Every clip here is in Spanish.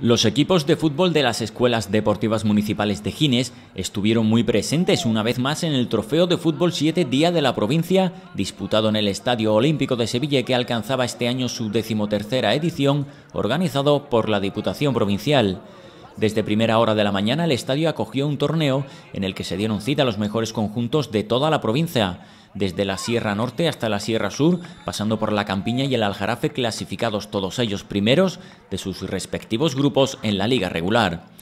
Los equipos de fútbol de las escuelas deportivas municipales de Gines estuvieron muy presentes una vez más en el Trofeo de Fútbol 7 Día de la Provincia, disputado en el Estadio Olímpico de Sevilla que alcanzaba este año su decimotercera edición, organizado por la Diputación Provincial. Desde primera hora de la mañana el estadio acogió un torneo en el que se dieron cita a los mejores conjuntos de toda la provincia. Desde la Sierra Norte hasta la Sierra Sur, pasando por la Campiña y el Aljarafe, clasificados todos ellos primeros de sus respectivos grupos en la liga regular.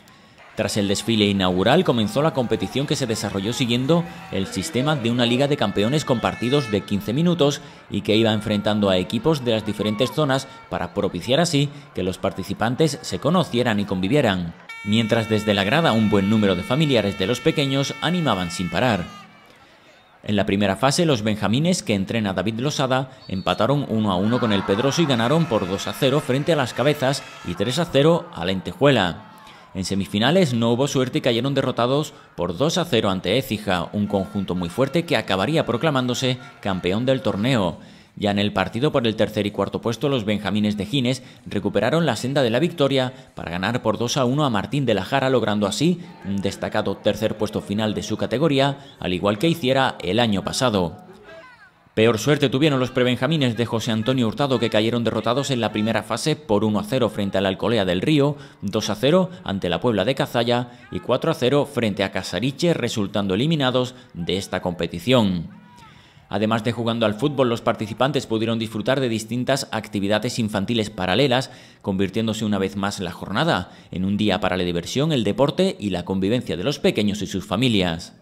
Tras el desfile inaugural comenzó la competición que se desarrolló siguiendo el sistema de una liga de campeones con partidos de 15 minutos y que iba enfrentando a equipos de las diferentes zonas para propiciar así que los participantes se conocieran y convivieran mientras desde la grada un buen número de familiares de los pequeños animaban sin parar. En la primera fase, los benjamines que entrena David Losada empataron 1 a 1 con el Pedroso y ganaron por 2 a 0 frente a las cabezas y 3 a 0 a la Entejuela. En semifinales no hubo suerte y cayeron derrotados por 2 a 0 ante Écija, un conjunto muy fuerte que acabaría proclamándose campeón del torneo. Ya en el partido por el tercer y cuarto puesto, los benjamines de Gines recuperaron la senda de la victoria para ganar por 2 a 1 a Martín de la Jara, logrando así un destacado tercer puesto final de su categoría, al igual que hiciera el año pasado. Peor suerte tuvieron los prebenjamines de José Antonio Hurtado que cayeron derrotados en la primera fase por 1 a 0 frente a la Alcolea del Río, 2 a 0 ante la Puebla de Cazalla y 4 a 0 frente a Casariche, resultando eliminados de esta competición. Además de jugando al fútbol, los participantes pudieron disfrutar de distintas actividades infantiles paralelas, convirtiéndose una vez más la jornada en un día para la diversión, el deporte y la convivencia de los pequeños y sus familias.